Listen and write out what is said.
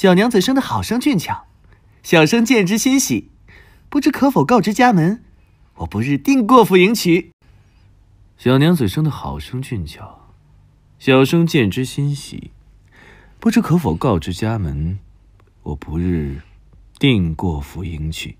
小娘子生得好生俊俏，小生见之欣喜，不知可否告知家门？我不日定过府迎娶。小娘子生得好生俊俏，小生见之欣喜，不知可否告知家门？我不日定过府迎娶。